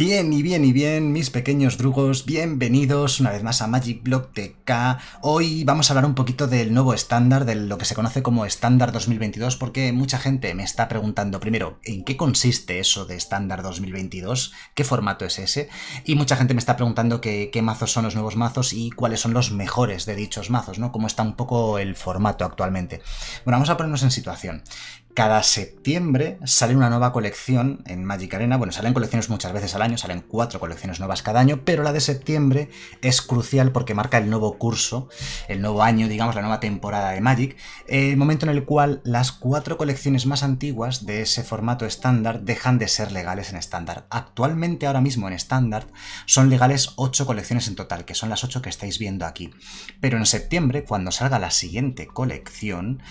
Bien y bien y bien, mis pequeños drugos, bienvenidos una vez más a Magic Block TK. Hoy vamos a hablar un poquito del nuevo estándar, de lo que se conoce como estándar 2022, porque mucha gente me está preguntando primero, ¿en qué consiste eso de estándar 2022? ¿Qué formato es ese? Y mucha gente me está preguntando qué mazos son los nuevos mazos y cuáles son los mejores de dichos mazos, ¿no? Cómo está un poco el formato actualmente. Bueno, vamos a ponernos en situación. Cada septiembre sale una nueva colección en Magic Arena. Bueno, salen colecciones muchas veces al año, salen cuatro colecciones nuevas cada año, pero la de septiembre es crucial porque marca el nuevo curso, el nuevo año, digamos, la nueva temporada de Magic, el eh, momento en el cual las cuatro colecciones más antiguas de ese formato estándar dejan de ser legales en estándar. Actualmente, ahora mismo en estándar, son legales ocho colecciones en total, que son las ocho que estáis viendo aquí. Pero en septiembre, cuando salga la siguiente colección,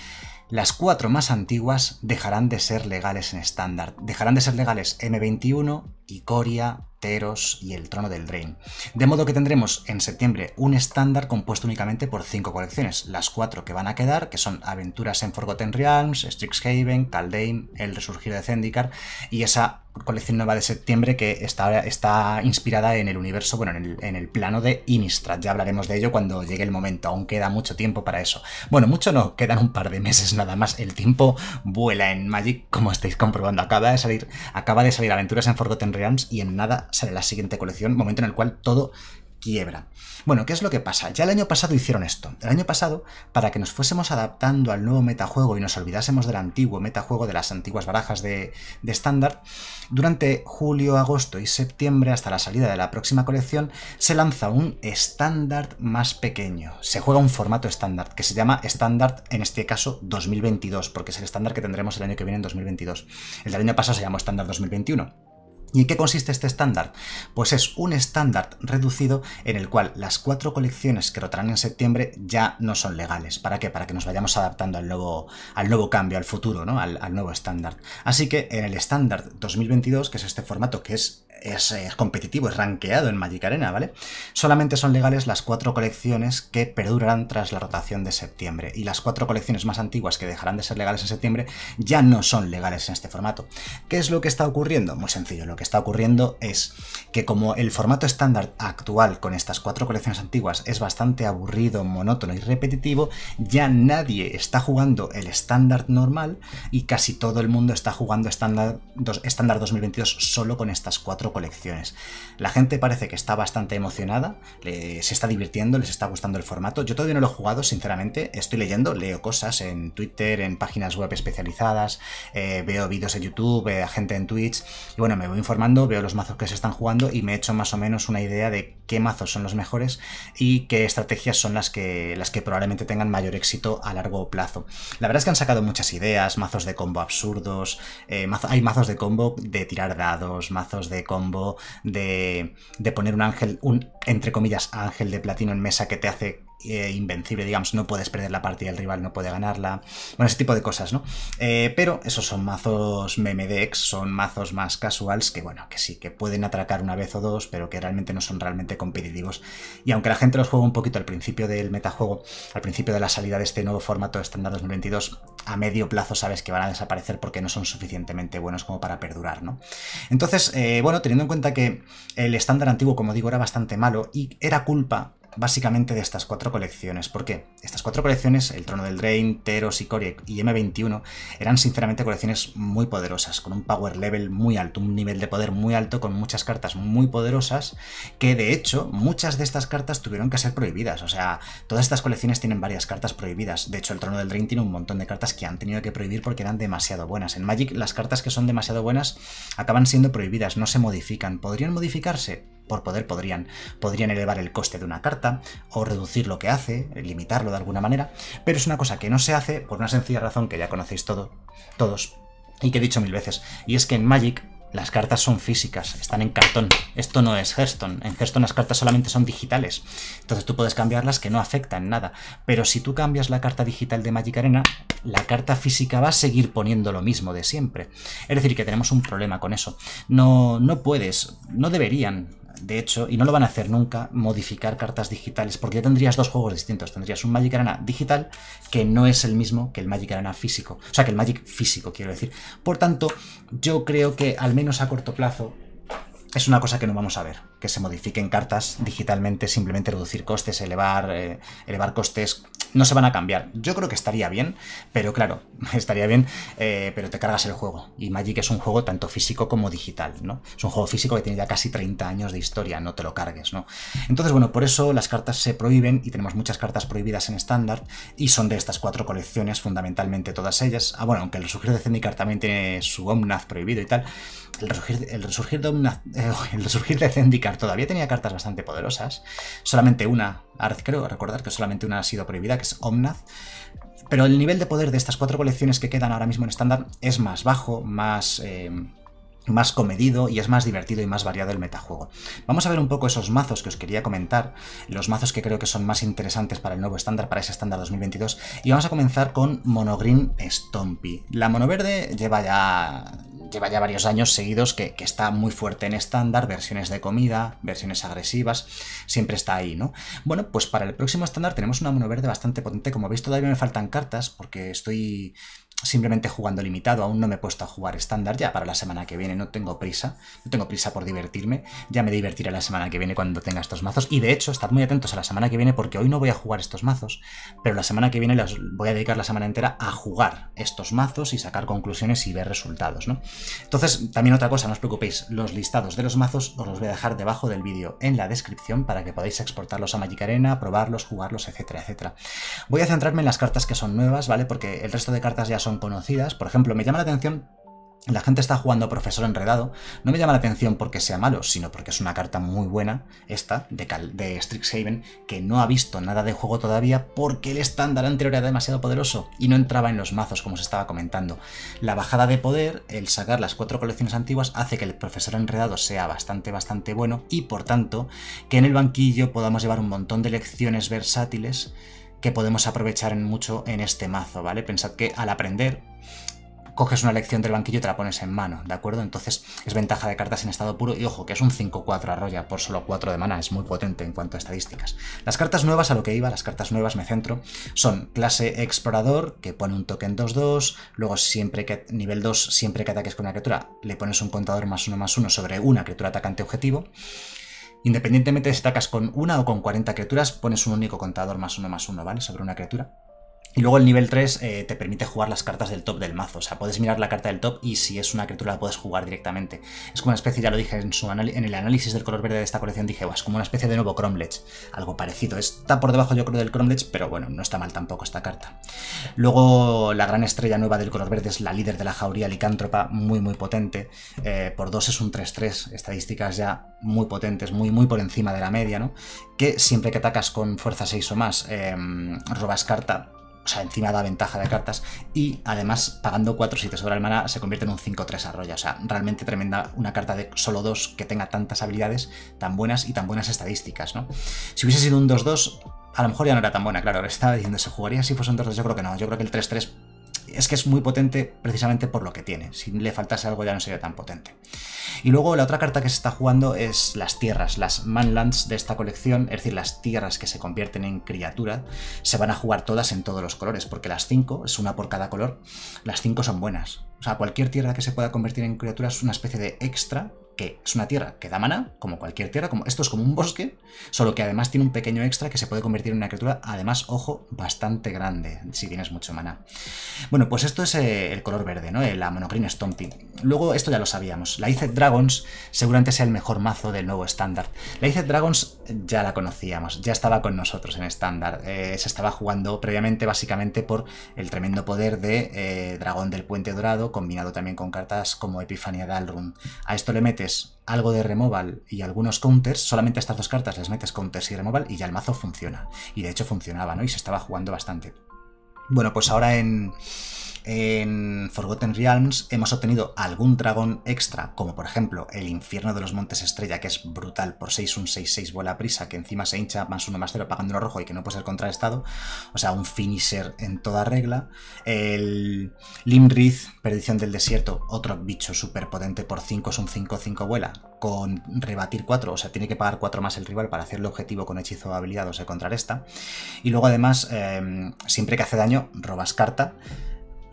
las cuatro más antiguas dejarán de ser legales en estándar. Dejarán de ser legales M21, Icoria, Teros y el Trono del Drain. De modo que tendremos en septiembre un estándar compuesto únicamente por cinco colecciones. Las cuatro que van a quedar, que son Aventuras en Forgotten Realms, Strixhaven, Caldeim, El Resurgir de Zendikar y esa colección nueva de septiembre que está, está inspirada en el universo, bueno, en el, en el, plano de Innistrad. Ya hablaremos de ello cuando llegue el momento, aún queda mucho tiempo para eso. Bueno, mucho no, quedan un par de meses nada más. El tiempo vuela en Magic, como estáis comprobando. Acaba de salir, acaba de salir Aventuras en Forgotten Realms y en nada sale la siguiente colección, momento en el cual todo quiebra. Bueno, ¿qué es lo que pasa? Ya el año pasado hicieron esto. El año pasado, para que nos fuésemos adaptando al nuevo metajuego y nos olvidásemos del antiguo metajuego de las antiguas barajas de estándar, durante julio, agosto y septiembre, hasta la salida de la próxima colección, se lanza un estándar más pequeño. Se juega un formato estándar, que se llama estándar, en este caso, 2022, porque es el estándar que tendremos el año que viene en 2022. El del año pasado se llamó estándar 2021. ¿Y en qué consiste este estándar? Pues es un estándar reducido en el cual las cuatro colecciones que rotarán en septiembre ya no son legales. ¿Para qué? Para que nos vayamos adaptando al nuevo, al nuevo cambio, al futuro, ¿no? al, al nuevo estándar. Así que en el estándar 2022, que es este formato que es es, competitivo, es rankeado en Magic Arena, ¿vale? Solamente son legales las cuatro colecciones que perdurarán tras la rotación de septiembre. Y las cuatro colecciones más antiguas que dejarán de ser legales en septiembre ya no son legales en este formato. ¿Qué es lo que está ocurriendo? Muy sencillo, lo que está ocurriendo es que como el formato estándar actual con estas cuatro colecciones antiguas es bastante aburrido, monótono y repetitivo, ya nadie está jugando el estándar normal y casi todo el mundo está jugando estándar 2022 solo con estas cuatro colecciones. La gente parece que está bastante emocionada, se está divirtiendo, les está gustando el formato. Yo todavía no lo he jugado, sinceramente, estoy leyendo, leo cosas en Twitter, en páginas web especializadas, eh, veo vídeos en YouTube, eh, gente en Twitch, y bueno, me voy informando, veo los mazos que se están jugando y me he hecho más o menos una idea de qué mazos son los mejores y qué estrategias son las que, las que probablemente tengan mayor éxito a largo plazo. La verdad es que han sacado muchas ideas, mazos de combo absurdos, eh, hay mazos de combo de tirar dados, mazos de combo de, de poner un ángel, un entre comillas ángel de platino en mesa que te hace eh, invencible, digamos, no puedes perder la partida, el rival no puede ganarla, bueno, ese tipo de cosas, ¿no? Eh, pero esos son mazos meme son mazos más casuals que, bueno, que sí, que pueden atracar una vez o dos, pero que realmente no son realmente competitivos. Y aunque la gente los juega un poquito al principio del metajuego, al principio de la salida de este nuevo formato estándar 2022, a medio plazo sabes que van a desaparecer porque no son suficientemente buenos como para perdurar, ¿no? Entonces, eh, bueno, teniendo en cuenta que el estándar antiguo, como digo, era bastante malo y era culpa básicamente de estas cuatro colecciones. ¿Por qué? Estas cuatro colecciones, El Trono del Drain, Teros, core y M21, eran sinceramente colecciones muy poderosas, con un power level muy alto, un nivel de poder muy alto, con muchas cartas muy poderosas, que de hecho muchas de estas cartas tuvieron que ser prohibidas. O sea, todas estas colecciones tienen varias cartas prohibidas. De hecho, El Trono del Drain tiene un montón de cartas que han tenido que prohibir porque eran demasiado buenas. En Magic las cartas que son demasiado buenas acaban siendo prohibidas, no se modifican. ¿Podrían modificarse? por poder podrían, podrían elevar el coste de una carta o reducir lo que hace, limitarlo de alguna manera, pero es una cosa que no se hace por una sencilla razón que ya conocéis todo, todos y que he dicho mil veces, y es que en Magic las cartas son físicas, están en cartón. Esto no es Hearthstone. En Hearthstone las cartas solamente son digitales. Entonces tú puedes cambiarlas que no afectan nada. Pero si tú cambias la carta digital de Magic Arena, la carta física va a seguir poniendo lo mismo de siempre. Es decir, que tenemos un problema con eso. No, no puedes, no deberían de hecho, y no lo van a hacer nunca, modificar cartas digitales, porque ya tendrías dos juegos distintos. Tendrías un Magic Arena digital que no es el mismo que el Magic Arena físico. O sea, que el Magic físico, quiero decir. Por tanto, yo creo que al menos a corto plazo es una cosa que no vamos a ver que se modifiquen cartas digitalmente, simplemente reducir costes, elevar, eh, elevar costes, no se van a cambiar. Yo creo que estaría bien, pero claro, estaría bien, eh, pero te cargas el juego. Y Magic es un juego tanto físico como digital, ¿no? Es un juego físico que tiene ya casi 30 años de historia, no te lo cargues, ¿no? Entonces, bueno, por eso las cartas se prohíben y tenemos muchas cartas prohibidas en estándar y son de estas cuatro colecciones, fundamentalmente todas ellas. Ah, bueno, aunque el Resurgir de Zendikar también tiene su Omnath prohibido y tal, el Resurgir, de, el resurgir de Zendikar todavía tenía cartas bastante poderosas. Solamente una, creo recordar que solamente una ha sido prohibida, que es Omnath. Pero el nivel de poder de estas cuatro colecciones que quedan ahora mismo en estándar es más bajo, más... Eh, más comedido y es más divertido y más variado el metajuego. Vamos a ver un poco esos mazos que os quería comentar, los mazos que creo que son más interesantes para el nuevo estándar, para ese estándar 2022, y vamos a comenzar con Monogreen Stompy. La mono verde lleva ya lleva ya varios años seguidos que, está muy fuerte en estándar, versiones de comida, versiones agresivas, siempre está ahí, ¿no? Bueno, pues para el próximo estándar tenemos una mono verde bastante potente, como veis todavía me faltan cartas porque estoy simplemente jugando limitado, aún no me he puesto a jugar estándar, ya para la semana que viene no tengo prisa, no tengo prisa por divertirme, ya me divertiré la semana que viene cuando tenga estos mazos, y de hecho, estad muy atentos a la semana que viene porque hoy no voy a jugar estos mazos, pero la semana que viene los voy a dedicar la semana entera a jugar estos mazos y sacar conclusiones y ver resultados, ¿no? Entonces, también otra cosa, no os preocupéis, los listados de los mazos os los voy a dejar debajo del vídeo en la descripción para que podáis exportarlos a Magic Arena, probarlos, jugarlos, etcétera, etcétera. Voy a centrarme en las cartas que son nuevas, ¿vale? Porque el resto de cartas ya son conocidas. Por ejemplo, me llama la atención la gente está jugando Profesor Enredado. No me llama la atención porque sea malo, sino porque es una carta muy buena, esta, de, Cal de Strixhaven, que no ha visto nada de juego todavía porque el estándar anterior era demasiado poderoso y no entraba en los mazos, como se estaba comentando. La bajada de poder, el sacar las cuatro colecciones antiguas, hace que el Profesor Enredado sea bastante, bastante bueno y, por tanto, que en el banquillo podamos llevar un montón de lecciones versátiles que podemos aprovechar mucho en este mazo, ¿vale? Pensad que al aprender coges una lección del banquillo y te la pones en mano, ¿de acuerdo? Entonces es ventaja de cartas en estado puro y ojo, que es un 5-4 arroya por solo 4 de mana, es muy potente en cuanto a estadísticas. Las cartas nuevas, a lo que iba, las cartas nuevas me centro, son clase explorador, que pone un token 2-2, luego siempre que, nivel 2, siempre que ataques con una criatura, le pones un contador más uno más uno sobre una criatura atacante objetivo. Independientemente de si atacas con una o con 40 criaturas, pones un único contador más uno más uno, ¿vale? Sobre una criatura. Y luego el nivel 3 eh, te permite jugar las cartas del top del mazo. O sea, puedes mirar la carta del top y si es una criatura la puedes jugar directamente. Es como una especie, ya lo dije en, su en el análisis del color verde de esta colección, dije, es como una especie de nuevo Cromlech. Algo parecido. Está por debajo yo creo del Cromlech, pero bueno, no está mal tampoco esta carta. Luego la gran estrella nueva del color verde es la líder de la jauría licántropa, muy muy potente. Eh, por 2 es un 3-3, estadísticas ya muy potentes, muy muy por encima de la media, ¿no? Que siempre que atacas con fuerza 6 o más, em, robas carta o sea, encima da ventaja de cartas. Y además, pagando 4 si sobre sobra el mana, se convierte en un 5-3 arroya. O sea, realmente tremenda una carta de solo 2 que tenga tantas habilidades tan buenas y tan buenas estadísticas, ¿no? Si hubiese sido un 2-2, a lo mejor ya no era tan buena, claro. Estaba diciendo, ¿se jugaría si fuese un 2-2? Yo creo que no. Yo creo que el 3-3 es que es muy potente precisamente por lo que tiene. Si le faltase algo ya no sería tan potente. Y luego la otra carta que se está jugando es las tierras, las manlands de esta colección, es decir, las tierras que se convierten en criatura, se van a jugar todas en todos los colores, porque las 5, es una por cada color, las 5 son buenas. O sea, cualquier tierra que se pueda convertir en criatura es una especie de extra que es una tierra que da maná, como cualquier tierra, como, esto es como un bosque, solo que además tiene un pequeño extra que se puede convertir en una criatura, además, ojo, bastante grande, si tienes mucho maná. Bueno, pues esto es eh, el color verde, ¿no? La Monocrine Stomping. Luego, esto ya lo sabíamos. La ice Dragons seguramente sea el mejor mazo del nuevo estándar. La ice Dragons ya la conocíamos, ya estaba con nosotros en estándar. Eh, se estaba jugando previamente básicamente por el tremendo poder de eh, Dragón del Puente Dorado, combinado también con cartas como Epifanía Dalrun. A esto le metes algo de removal y algunos counters, solamente estas dos cartas les metes counters y removal y ya el mazo funciona. Y de hecho funcionaba, ¿no? Y se estaba jugando bastante. Bueno, pues ahora en, en Forgotten Realms hemos obtenido algún dragón extra, como por ejemplo el Infierno de los Montes Estrella, que es brutal por 6, un 6, 6 vuela prisa, que encima se hincha más uno más 0 pagando uno rojo y que no puede ser estado O sea, un finisher en toda regla. El Limrith, Perdición del Desierto, otro bicho súper potente por 5, es un 5, 5 vuela, con rebatir 4, o sea, tiene que pagar 4 más el rival para hacerle objetivo con hechizo habilidad o se esta Y luego además, em, siempre que hace daño, robas carta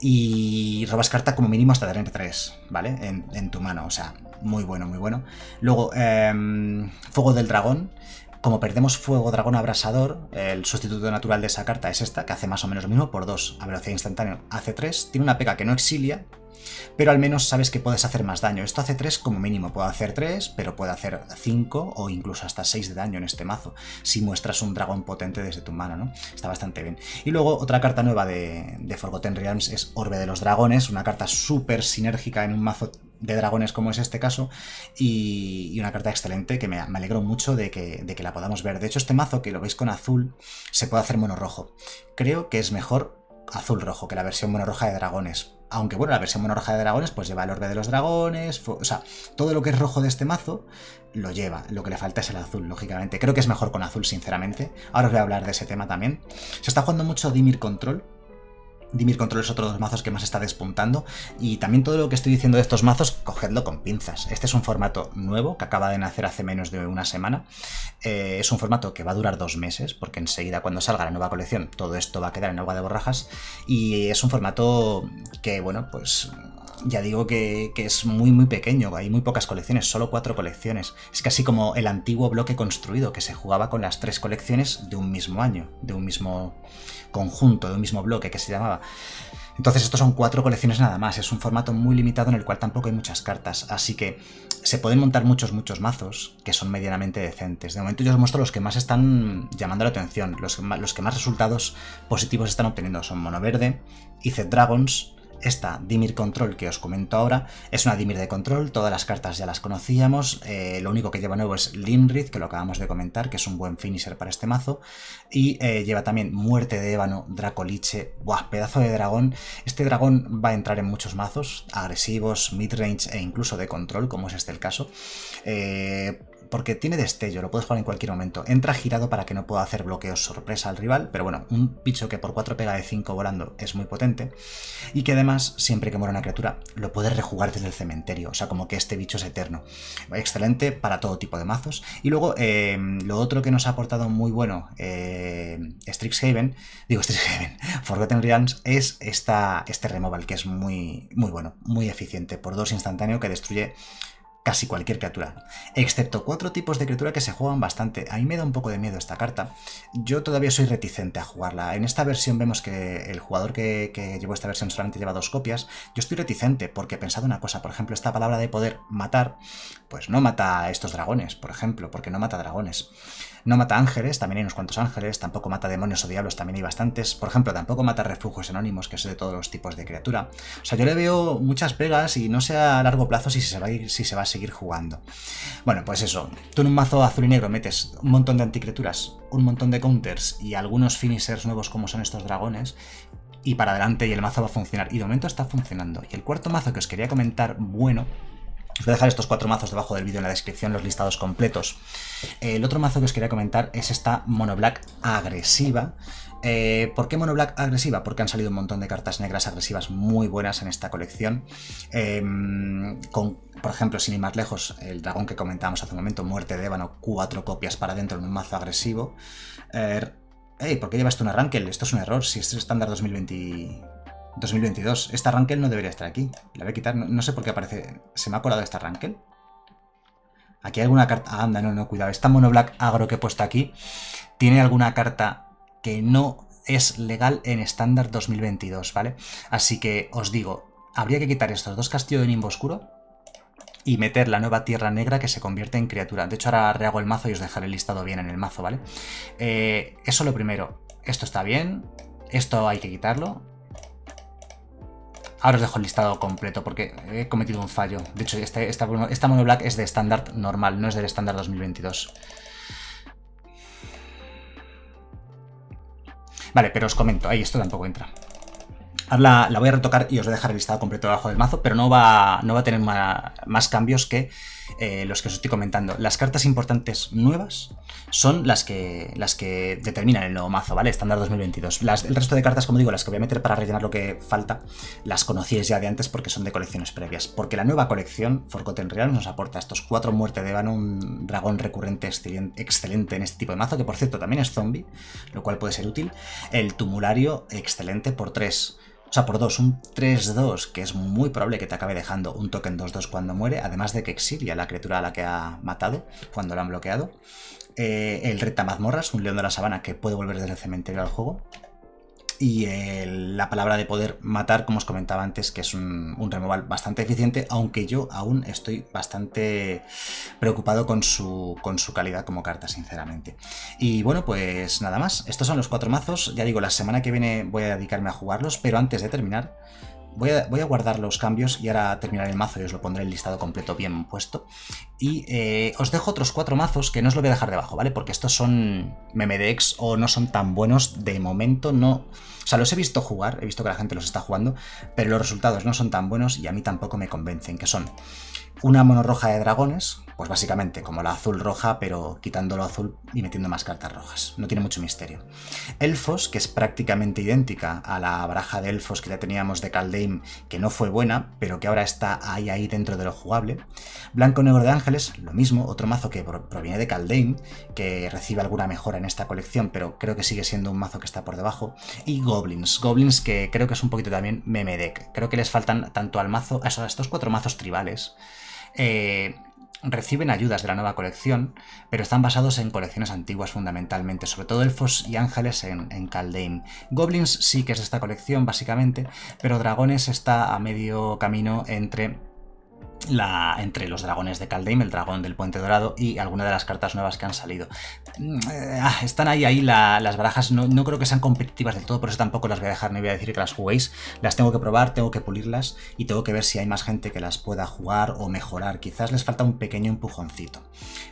y robas carta como mínimo hasta tener 3, ¿vale? En, tu mano, o sea, muy bueno, muy bueno. Luego, em, Fuego del Dragón. Como perdemos Fuego Dragón Abrasador, el sustituto natural de esa carta es esta, que hace más o menos lo mismo, por 2 a velocidad instantánea hace 3. Tiene una pega que no exilia, pero al menos sabes que puedes hacer más daño. Esto hace 3 como mínimo. Puedo hacer 3, pero puede hacer 5 o incluso hasta 6 de daño en este mazo. Si muestras un dragón potente desde tu mano, ¿no? Está bastante bien. Y luego otra carta nueva de, Forgotten Realms es Orbe de los Dragones. Una carta súper sinérgica en un mazo de dragones como es este caso y, una carta excelente que me, alegro mucho de que, la podamos ver. De hecho este mazo que lo veis con azul se puede hacer mono rojo. Creo que es mejor azul rojo que la versión mono roja de dragones aunque bueno, la versión monorroja de dragones pues lleva el orbe de los dragones, o sea, todo lo que es rojo de este mazo lo lleva, lo que le falta es el azul, lógicamente. Creo que es mejor con azul, sinceramente. Ahora os voy a hablar de ese tema también. Se está jugando mucho Dimir Control, Dimir Control es otro de los mazos que más está despuntando. Y también todo lo que estoy diciendo de estos mazos, cogedlo con pinzas. Este es un formato nuevo que acaba de nacer hace menos de una semana. Eh, es un formato que va a durar dos meses, porque enseguida cuando salga la nueva colección, todo esto va a quedar en agua de borrajas. Y es un formato que, bueno, pues ya digo que, que, es muy muy pequeño, hay muy pocas colecciones, solo cuatro colecciones. Es casi como el antiguo bloque construido que se jugaba con las tres colecciones de un mismo año, de un mismo conjunto, de un mismo bloque que se llamaba. Entonces, estos son cuatro colecciones nada más. Es un formato muy limitado en el cual tampoco hay muchas cartas. Así que se pueden montar muchos, muchos mazos que son medianamente decentes. De momento, yo os muestro los que más están llamando la atención. Los, que más, resultados positivos están obteniendo son Mono Verde, Zed Dragons, esta Dimir Control que os comento ahora es una Dimir de control, todas las cartas ya las conocíamos, eh, lo único que lleva nuevo es Limrith, que lo acabamos de comentar, que es un buen finisher para este mazo, y eh, lleva también Muerte de Ébano, Dracoliche, ¡buah! Pedazo de dragón. Este dragón va a entrar en muchos mazos, agresivos, midrange e incluso de control, como es este el caso. Eh, porque tiene destello, lo puedes jugar en cualquier momento. Entra girado para que no pueda hacer bloqueos sorpresa al rival, pero bueno, un bicho que por 4 pega de 5 volando es muy potente. Y que además, siempre que muera una criatura, lo puedes rejugar desde el cementerio, o sea, como que este bicho es eterno. Excelente para todo tipo de mazos. Y luego, em, lo otro que nos ha aportado muy bueno eh, Strixhaven, digo Strixhaven, Forgotten Realms, es esta, este removal que es muy, muy bueno, muy eficiente, por 2 instantáneo que destruye casi cualquier criatura, excepto cuatro tipos de criatura que se juegan bastante. A mí me da un poco de miedo esta carta. Yo todavía soy reticente a jugarla. En esta versión vemos que el jugador que, llevó esta versión solamente lleva dos copias. Yo estoy reticente porque he pensado una cosa, por ejemplo, esta palabra de poder matar, pues no mata a estos dragones, por ejemplo, porque no mata dragones. No mata ángeles, también hay unos cuantos ángeles, tampoco mata demonios o diablos, también hay bastantes. Por ejemplo, tampoco mata refugios anónimos, que es de todos los tipos de criatura. O sea, yo le veo muchas pegas y no sé a largo plazo si se va a, si se va a seguir jugando. Bueno, pues eso. Tú en un mazo azul y negro metes un montón de anticriaturas, un montón de counters y algunos finishers nuevos como son estos dragones y para adelante y el mazo va a funcionar. Y de momento está funcionando. Y el cuarto mazo que os quería comentar, bueno, os voy a dejar estos cuatro mazos debajo del vídeo en la descripción, los listados completos. Eh, el otro mazo que os quería comentar es esta Mono Black agresiva. Eh, ¿Por qué Mono Black agresiva? Porque han salido un montón de cartas negras agresivas muy buenas en esta colección. Em, con, por ejemplo, sin ir más lejos, el dragón que comentábamos hace un momento, Muerte de Ébano, cuatro copias para dentro en un mazo agresivo. Er, ¿Por qué llevas esto un arranque? Esto es un error, si es estándar 2020... 2022. Esta Rankel no debería estar aquí. La voy a quitar. No, sé por qué aparece. ¿Se me ha colado esta Rankel? Aquí hay alguna carta... Ah, anda, no, no, cuidado. Esta Mono Black Agro que he puesto aquí tiene alguna carta que no es legal en estándar 2022, ¿vale? Así que os digo, habría que quitar estos dos castillos de Nimbo Oscuro y meter la nueva Tierra Negra que se convierte en criatura. De hecho, ahora rehago el mazo y os dejaré listado bien en el mazo, ¿vale? Eh, eso lo primero. Esto está bien. Esto hay que quitarlo. Ahora os dejo el listado completo porque he cometido un fallo. De hecho, este, esta, mono black es de estándar normal, no es del estándar 2022. Vale, pero os comento. Ahí, esto tampoco entra. Ahora la, voy a retocar y os voy a dejar el listado completo debajo del mazo, pero no va, no va a tener más cambios que eh, los que os estoy comentando. Las cartas importantes nuevas son las que, las que determinan el nuevo mazo, ¿vale? Estándar 2022. el resto de cartas, como digo, las que voy a meter para rellenar lo que falta, las conocíais ya de antes porque son de colecciones previas. Porque la nueva colección, Forgotten real nos aporta estos cuatro muertes de van un dragón recurrente excelente en este tipo de mazo, que por cierto también es zombie, lo cual puede ser útil. El tumulario, excelente por tres o sea, por 2, un 3-2, que es muy probable que te acabe dejando un token 2-2 cuando muere, además de que exilia la criatura a la que ha matado cuando la han bloqueado. Eh, el Reta Mazmorras, un león de la sabana que puede volver desde el cementerio al juego y la palabra de poder matar, como os comentaba antes, que es un, un, removal bastante eficiente, aunque yo aún estoy bastante preocupado con su, con su calidad como carta, sinceramente. Y bueno, pues nada más, estos son los cuatro mazos, ya digo, la semana que viene voy a dedicarme a jugarlos, pero antes de terminar voy a, guardar los cambios y ahora terminar el mazo y os lo pondré el listado completo bien puesto. Y eh, os dejo otros cuatro mazos que no os lo voy a dejar debajo, ¿vale? Porque estos son memedex o no son tan buenos de momento, no... O sea, los he visto jugar, he visto que la gente los está jugando, pero los resultados no son tan buenos y a mí tampoco me convencen, que son una mono roja de dragones, pues básicamente como la azul roja, pero quitando lo azul y metiendo más cartas rojas. No tiene mucho misterio. Elfos, que es prácticamente idéntica a la baraja de elfos que ya teníamos de Caldeim, que no fue buena, pero que ahora está ahí ahí dentro de lo jugable. Blanco Negro de Ángeles, lo mismo, otro mazo que proviene de Caldeim, que recibe alguna mejora en esta colección, pero creo que sigue siendo un mazo que está por debajo. Y Goblins, Goblins que creo que es un poquito también meme deck. Creo que les faltan tanto al mazo, a estos cuatro mazos tribales, eh, reciben ayudas de la nueva colección, pero están basados en colecciones antiguas fundamentalmente, sobre todo elfos y ángeles en, en Goblins sí que es esta colección básicamente, pero dragones está a medio camino entre entre los dragones de Kaldheim, el dragón del Puente Dorado y alguna de las cartas nuevas que han salido. Mm, eh, ah, están ahí, ahí las barajas, no, creo que sean competitivas del todo, por eso tampoco las voy a dejar, ni voy a decir que las juguéis. Las tengo que probar, tengo que pulirlas y tengo que ver si hay más gente que las pueda jugar o mejorar. Quizás les falta un pequeño empujoncito.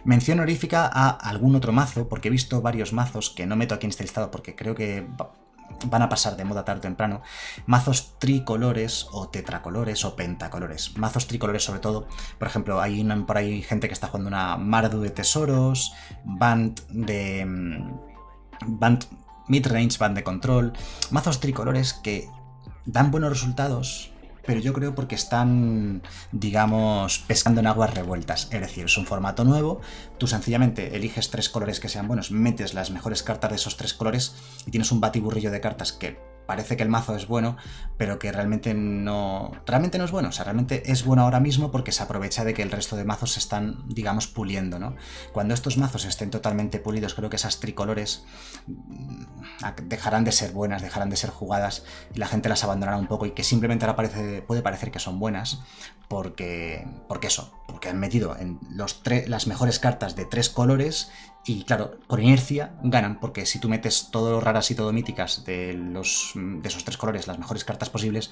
Mención Horífica a algún otro mazo, porque he visto varios mazos que no meto aquí en este listado porque creo que van a pasar de moda tarde o temprano, mazos tricolores o tetracolores o pentacolores. Mazos tricolores sobre todo, por ejemplo, hay por ahí gente que está jugando una Mardu de tesoros, Band de... Mm, Band midrange, Band de control, mazos tricolores que dan buenos resultados pero yo creo porque están, digamos, pescando en aguas revueltas. Es decir, es un formato nuevo, tú sencillamente eliges tres colores que sean buenos, metes las mejores cartas de esos tres colores y tienes un batiburrillo de cartas que parece que el mazo es bueno, pero que realmente no, realmente no es bueno. O sea, realmente es bueno ahora mismo porque se aprovecha de que el resto de mazos se están, digamos, puliendo, ¿no? Cuando estos mazos estén totalmente pulidos, creo que esas tricolores dejarán de ser buenas, dejarán de ser jugadas y la gente las abandonará un poco y que simplemente puede parecer que son buenas porque, porque eso, han metido en los las mejores cartas de tres colores y claro, por inercia ganan, porque si tú metes todo raras y todo míticas de, los, mm, de esos tres colores, las mejores cartas posibles,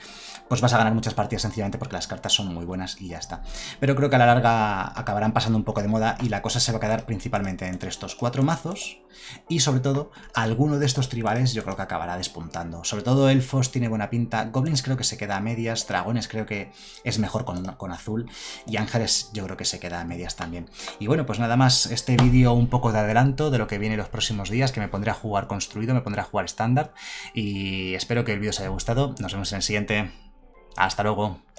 pues vas a ganar muchas partidas sencillamente porque las cartas son muy buenas y ya está. Pero creo que a la larga acabarán pasando un poco de moda y la cosa se va a quedar principalmente entre estos cuatro mazos y sobre todo alguno de estos tribales yo creo que acabará despuntando. Sobre todo Elfos tiene buena pinta, Goblins creo que se queda a medias, Dragones creo que es mejor con, con azul y Ángeles yo yo que se queda a medias también. Y bueno, pues nada más este vídeo un poco de adelanto de lo que viene los próximos días, que me pondré a jugar construido, me pondré a jugar estándar y espero que el vídeo os haya gustado. Nos vemos en el siguiente. Hasta luego.